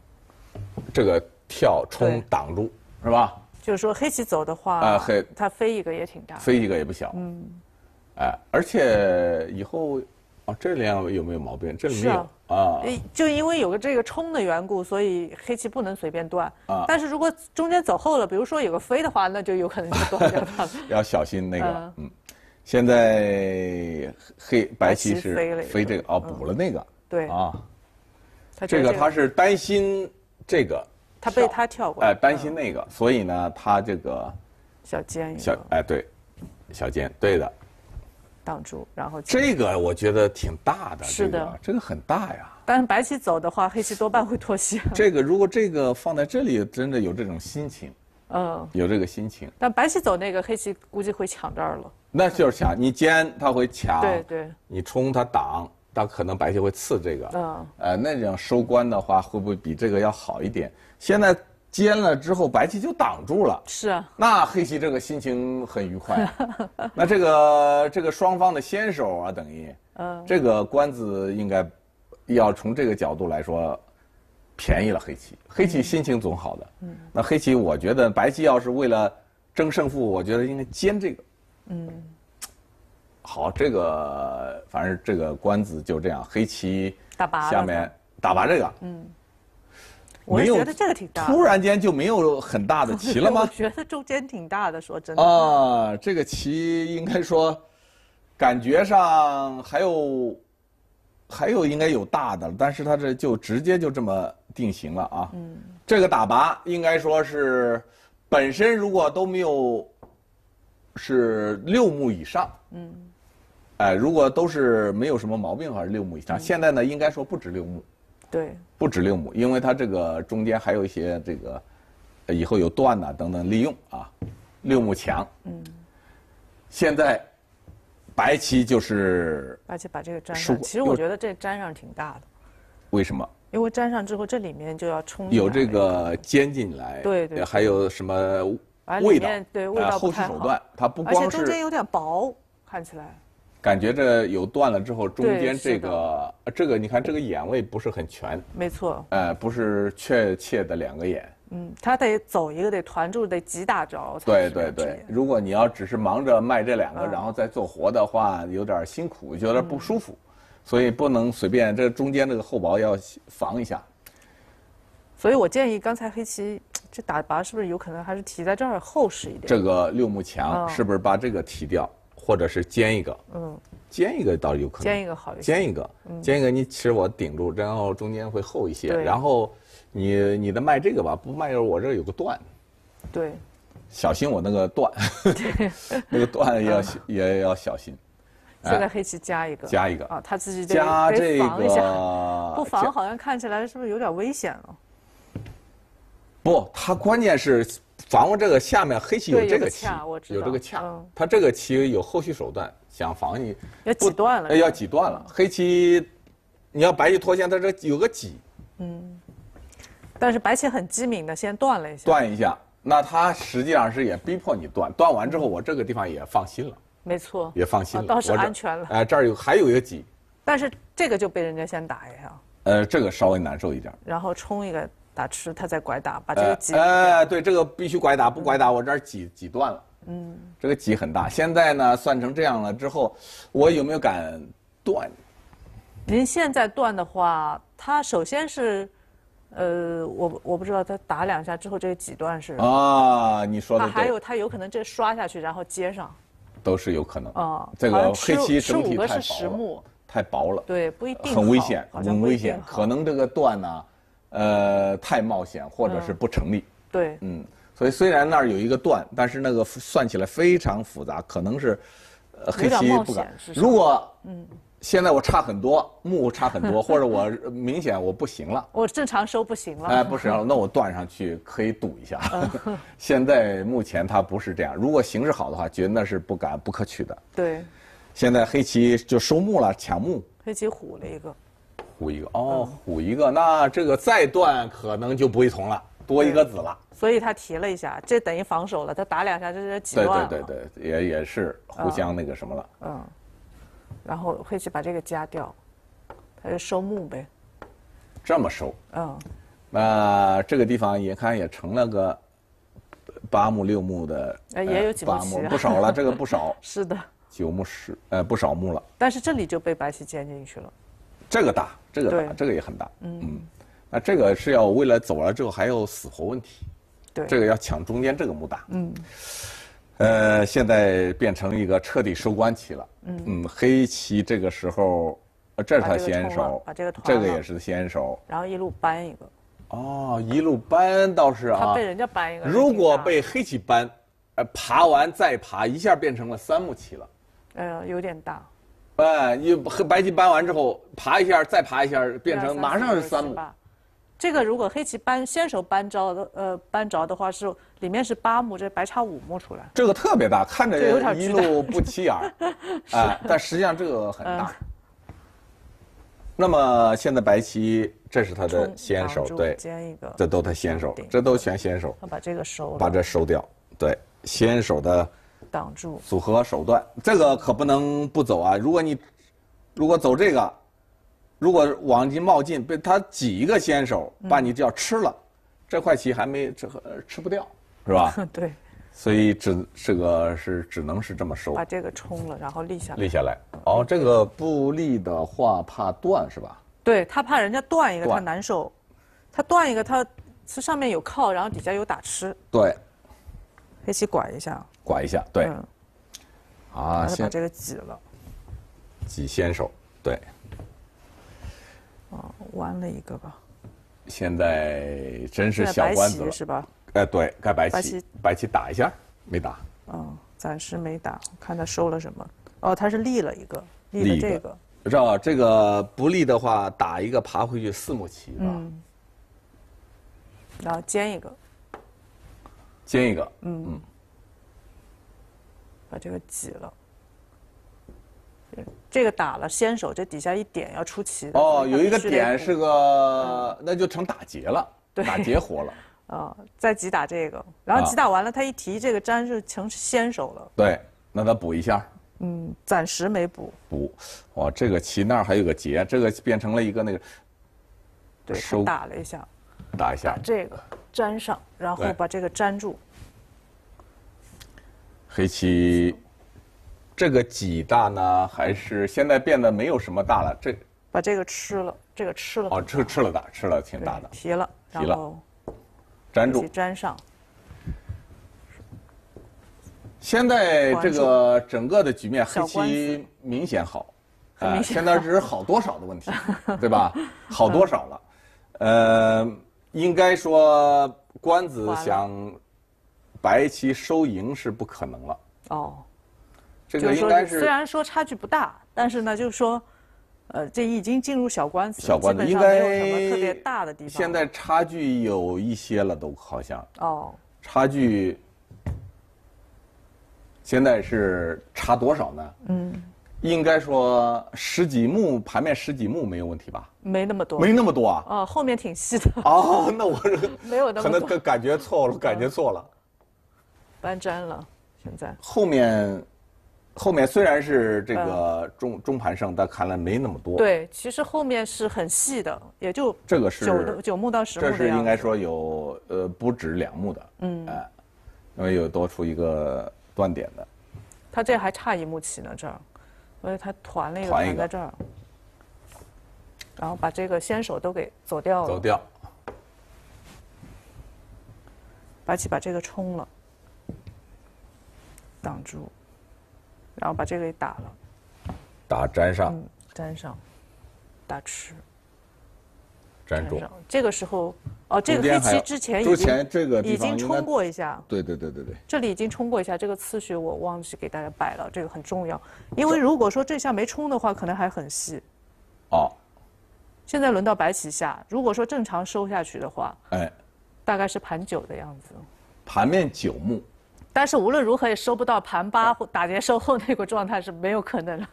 这个跳冲挡住。是吧？就是说黑棋走的话，啊黑，它飞一个也挺大，飞一个也不小。嗯，哎，而且以后，哦，这里有没有毛病？这里没有啊。就因为有个这个冲的缘故，所以黑棋不能随便断。啊，但是如果中间走后了，比如说有个飞的话，那就有可能就断掉了。要小心那个，嗯。现在黑白棋是飞这个，哦，补了那个。对。啊，这个他是担心这个。他被他跳过，哎，担心那个，所以呢，他这个小尖小哎对，小尖对的挡住，然后这个我觉得挺大的，是的，这个很大呀。但是白棋走的话，黑棋多半会脱线。这个如果这个放在这里，真的有这种心情，嗯，有这个心情。但白棋走那个，黑棋估计会抢这儿了。那就是抢你尖，他会抢，对对，你冲他挡。但可能白棋会刺这个，嗯，呃，那样收官的话，会不会比这个要好一点？现在尖了之后，白棋就挡住了，是啊。那黑棋这个心情很愉快，那这个这个双方的先手啊，等于，嗯，这个官子应该要从这个角度来说，便宜了黑棋，黑棋心情总好的。嗯，那黑棋，我觉得白棋要是为了争胜负，我觉得应该尖这个，嗯。好，这个反正这个官子就这样，黑棋下面打拔这个，嗯，没有突然间就没有很大的棋了吗？我觉得中间挺大的，说真的啊，这个棋应该说，感觉上还有还有应该有大的，但是他这就直接就这么定型了啊，嗯，这个打拔应该说是本身如果都没有是六目以上，嗯。哎，如果都是没有什么毛病，还是六亩以上。现在呢，应该说不止六亩，对，不止六亩，因为它这个中间还有一些这个，以后有断呐等等利用啊，六亩墙。嗯，现在白漆就是而且把这个粘上。其实我觉得这粘上挺大的，为什么？因为粘上之后，这里面就要冲有这个煎进来，对对，还有什么味道？对味道不太好。手段，它不光是而且中间有点薄，看起来。感觉这有断了之后，中间这个，这个你看，这个眼位不是很全。没错。呃，不是确切的两个眼。嗯，他得走一个，得团住，得几打着。对对对，如果你要只是忙着卖这两个，然后再做活的话，有点辛苦，有点不舒服，所以不能随便。这中间这个厚薄要防一下。所以我建议，刚才黑棋这打拔是不是有可能还是提在这儿厚实一点？这个六目墙是不是把这个提掉？或者是煎一个，嗯，煎一个倒有可能，煎一个好，煎一个，煎一个，你其实我顶住，然后中间会厚一些，然后你你的卖这个吧，不卖我这儿有个断，对，小心我那个断，那个断 要也要小心。现在黑棋加一个，加一个啊，他自己加这个，不防好像看起来是不是有点危险了？不，他关键是防住这个下面黑棋有这个棋，有这个强。他这个棋有后续手段，想防你。要挤断了。要挤断了。黑棋，你要白棋脱先，他这有个挤。嗯。但是白棋很机敏的，先断了一下。断一下，那他实际上是也逼迫你断。断完之后，我这个地方也放心了。没错。也放心了，倒是安全了。哎，这儿有还有一个挤。但是这个就被人家先打一下。呃，这个稍微难受一点。然后冲一个。打吃，他再拐打，把这个挤。哎，对，这个必须拐打，不拐打我这儿挤挤断了。嗯，这个挤很大。现在呢，算成这样了之后，我有没有敢断？您现在断的话，他首先是，呃，我我不知道他打两下之后这个挤断是。啊，你说的还有他有可能这刷下去，然后接上，都是有可能。啊，这个黑棋整体太薄了。太薄了。对，不一定。很危险，很危险，可能这个断呢。呃，太冒险，或者是不成立。对，嗯，所以虽然那儿有一个断，但是那个算起来非常复杂，可能是黑棋不敢。如果嗯，现在我差很多，木差很多，或者我明显我不行了，我正常收不行了。哎，不行了，那我断上去可以赌一下。现在目前他不是这样，如果形势好的话，觉得那是不敢不可取的。对，现在黑棋就收木了，抢木。黑棋虎了一个。虎一个哦，虎一个，那这个再断可能就不会从了，多一个子了。所以他提了一下，这等于防守了。他打两下，这是几决对对对对，也也是互相那个什么了。嗯，然后黑棋把这个夹掉，他就收木呗。这么收？嗯。那这个地方也看也成了个八目六目的。呃，也有几目棋，不少了。这个不少。是的。九目十，呃，不少目了。但是这里就被白棋牵进去了。这个大，这个大，这个也很大。嗯，那这个是要为了走了之后还有死活问题。对，这个要抢中间这个木大。嗯，呃，现在变成一个彻底收官棋了。嗯，黑棋这个时候，这是他先手，把这个团。这个也是先手。然后一路搬一个。哦，一路搬倒是啊。他被人家搬一个。如果被黑棋搬，呃，爬完再爬，一下变成了三目棋了。呃，有点大。哎，你黑白棋搬完之后，爬一下，再爬一下，变成马上是三目。这个如果黑棋搬先手搬着呃搬着的话，是里面是八目，这白差五目出来。这个特别大，看着一路不起眼，哎，但实际上这个很大。那么现在白棋，这是他的先手，对，这都他先手，这都全先手。他把这个收了，把这收掉，对，先手的。挡住组合手段，这个可不能不走啊！如果你，如果走这个，如果往进冒进，被他挤一个先手，把你叫吃了，这块棋还没这个吃不掉，是吧？对，所以只这个是只能是这么收，把这个冲了，然后立下来，立下来。哦，这个不立的话怕断是吧？对他怕人家断一个，他难受，他断一个，他是上面有靠，然后底下有打吃。对，黑棋拐一下。拐一下，对。啊，先把这个挤了，挤先手，对。哦，弯了一个吧。现在真是小弯子是吧？哎，对，该白棋白棋打一下，没打。嗯，暂时没打，看他收了什么。哦，他是立了一个，立了这个。知道这个不立的话，打一个爬回去四目棋吧。然后尖一个，尖一个，嗯。嗯。把这个挤了，这个打了先手，这底下一点要出棋。哦，有一个点是个，那就成打劫了，打劫活了。啊，再挤打这个，然后挤打完了，他一提这个粘就成先手了。对，那他补一下？嗯，暂时没补。补，哇，这个棋那儿还有个劫，这个变成了一个那个，对，收打了一下，打一下这个粘上，然后把这个粘住。黑棋这个几大呢？还是现在变得没有什么大了？这把这个吃了，这个吃了哦，吃吃了大，吃了挺大的，提了，提了，粘住，粘上。现在这个整个的局面，黑棋明显好，啊、现在只是好多少的问题，对吧？好多少了？呃，应该说官子想。白棋收赢是不可能了。哦，这个应该是虽然说差距不大，但是呢，就是说，呃，这已经进入小官司，小官司应该有什么特别大的地方。现在差距有一些了，都好像哦，差距现在是差多少呢？嗯，应该说十几目盘面十几目没有问题吧？没那么多，没那么多啊？哦，后面挺细的。哦，那我是 没有可能感觉错了，感觉错了。搬粘了，现在后面后面虽然是这个中中盘胜，但看来没那么多。对，其实后面是很细的，也就这个是九九目到十目这是应该说有呃不止两目的，嗯，因为有多出一个断点的。他这还差一目棋呢，这儿，所以他团了一个团在这儿，然后把这个先手都给走掉了，走掉，白棋把这个冲了。挡住，然后把这个给打了，打粘上，粘上，打吃，粘住。这个时候，哦，这个黑棋之前已经，之前这个已经冲过一下。对对对对对，这里已经冲过一下。这个次序我忘记给大家摆了，这个很重要，因为如果说这下没冲的话，可能还很细。哦，现在轮到白棋下，如果说正常收下去的话，哎，大概是盘九的样子，盘面九目。但是无论如何也收不到盘八或打劫收后那个状态是没有可能的。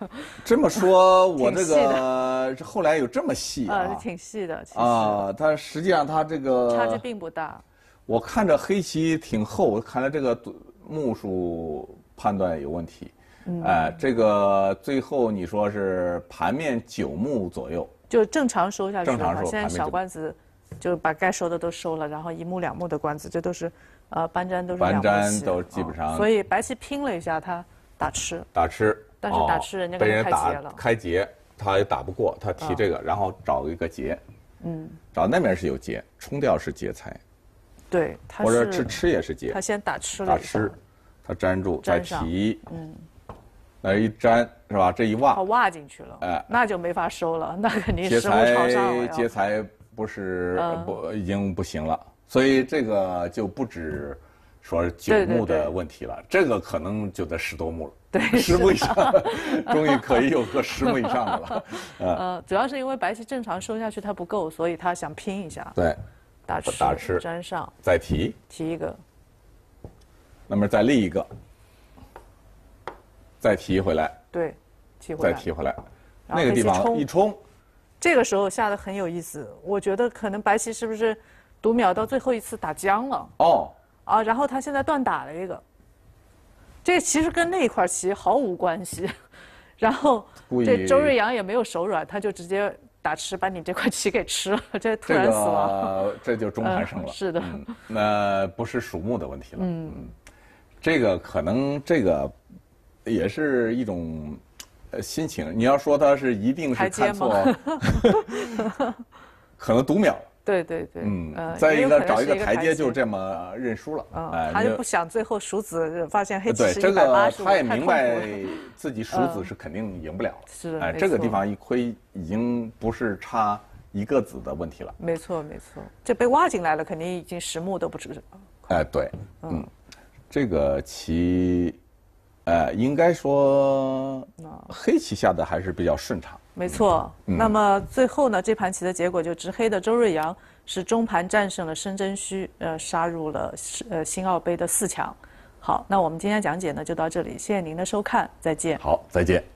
这么说，我这个后来有这么细啊？挺细的。其啊，他实际上它这个差距并不大。我看着黑棋挺厚，看来这个目数判断有问题。哎，这个最后你说是盘面九目左右？就正常收下去正常收，现在小官子就把该收的都收了，然后一目两目的官子，这都是。呃，搬粘都是两上、棋，所以白棋拼了一下，他打吃，打吃，但是打吃，人家被人打开劫了，开劫，他也打不过，他提这个，然后找一个劫，嗯，找那边是有劫，冲掉是劫财，对，或者吃吃也是劫，他先打吃，打吃，他粘住，粘提。嗯，来一粘是吧？这一挖，他挖进去了，哎，那就没法收了，那肯定是劫财，劫财不是不已经不行了。所以这个就不止说九目的问题了，这个可能就得十多目了，对，十目以上终于可以有个十目以上的了。呃，主要是因为白棋正常收下去它不够，所以他想拼一下。对，打吃，打吃，粘上，再提，提一个，那么再立一个，再提回来。对，提回来，再提回来，那个地方一冲。这个时候下的很有意思，我觉得可能白棋是不是？读秒到最后一次打僵了哦，啊，然后他现在断打了一个，这其实跟那一块棋毫无关系，然后这周睿阳也没有手软，他就直接打吃把你这块棋给吃了，这突然死亡，这就中盘胜了，是的，那不是数目的问题了，嗯，这个可能这个也是一种心情，你要说他是一定是看错，可能读秒。对对对，嗯，再一个找一个台阶就这么认输了，啊，他就不想最后数子发现黑棋吃他也对，这个他也明白自己数 子是肯定赢不了了，是，哎，这个地方一亏已经不是差一个子的问题了。没错没错，这被挖进来了，肯定已经十目都不止。哎对，嗯，这个棋，应该说黑棋下的还是比较顺畅。没错，那么最后呢，这盘棋的结果就执黑的周睿阳是中盘战胜了申真谞，呃，杀入了呃新奥杯的四强。好，那我们今天讲解呢就到这里，谢谢您的收看，再见。好，再见。